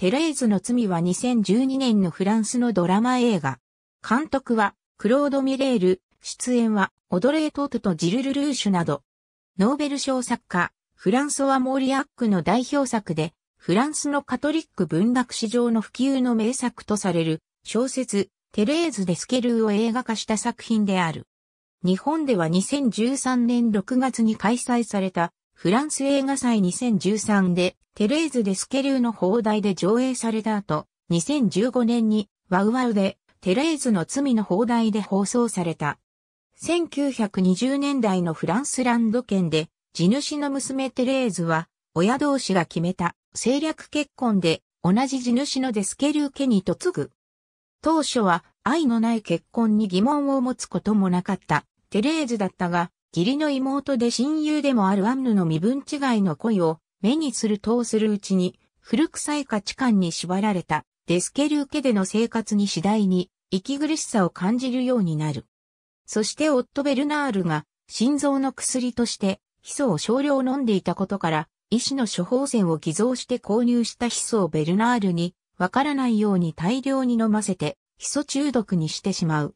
テレーズの罪は2012年のフランスのドラマ映画。監督は、クロード・ミレール、出演は、オドレートートとジルル・ルーシュなど。ノーベル賞作家、フランソワ・モーリアックの代表作で、フランスのカトリック文学史上の普及の名作とされる、小説、テレーズ・デスケルーを映画化した作品である。日本では2013年6月に開催された、フランス映画祭2013で、テレーズ・デスケーの放題で上映された後、2015年にワウワウでテレーズの罪の放題で放送された。1920年代のフランスランド圏で、地主の娘テレーズは、親同士が決めた政略結婚で同じ地主のデスケー家に嫁ぐ。当初は愛のない結婚に疑問を持つこともなかったテレーズだったが、義理の妹で親友でもあるアンヌの身分違いの恋を目にするとするうちに、古臭い価値観に縛られたデスケル家ケでの生活に次第に息苦しさを感じるようになる。そして夫ベルナールが心臓の薬としてヒ素を少量飲んでいたことから、医師の処方箋を偽造して購入したヒ素をベルナールにわからないように大量に飲ませて、ヒ素中毒にしてしまう。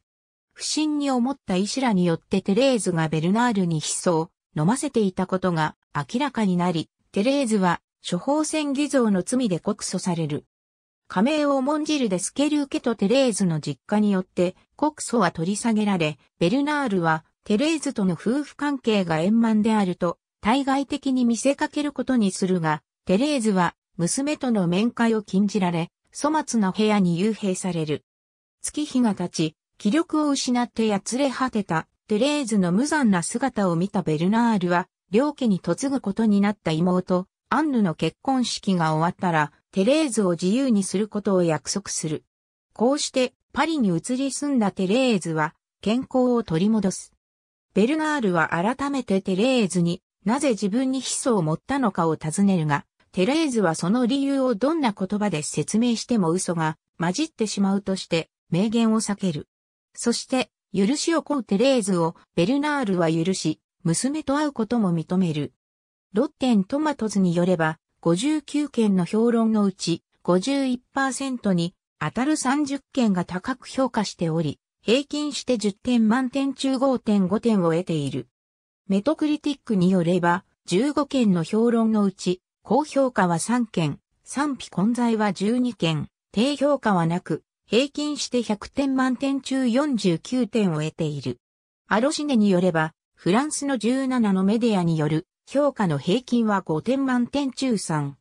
不審に思った医師らによってテレーズがベルナールにヒ素を飲ませていたことが明らかになり、テレーズは処方箋偽造の罪で告訴される。加盟を重んじるデスケルーケとテレーズの実家によって告訴は取り下げられ、ベルナールはテレーズとの夫婦関係が円満であると対外的に見せかけることにするが、テレーズは娘との面会を禁じられ、粗末な部屋に幽閉される。月日が経ち、気力を失ってやつれ果てたテレーズの無残な姿を見たベルナールは両家に嫁ぐことになった妹、アンヌの結婚式が終わったら、テレーズを自由にすることを約束する。こうして、パリに移り住んだテレーズは、健康を取り戻す。ベルナールは改めてテレーズになぜ自分にヒ素を持ったのかを尋ねるが、テレーズはその理由をどんな言葉で説明しても嘘が混じってしまうとして明言を避ける。そして、許しを請うテレーズをベルナールは許し、娘と会うことも認める。ロッテントマトズによれば、59件の評論のうち51%に当たる30件が高く評価しており、平均して10点満点中5.5点を得ている。メトクリティックによれば、15件の評論のうち、高評価は3件、賛否混在は12件、低評価はなく、平均して100点満点中49点を得ている。アロシネによれば、フランスの17のメディアによる評価の平均は5点満点中3。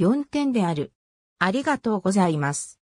4点である。ありがとうございます。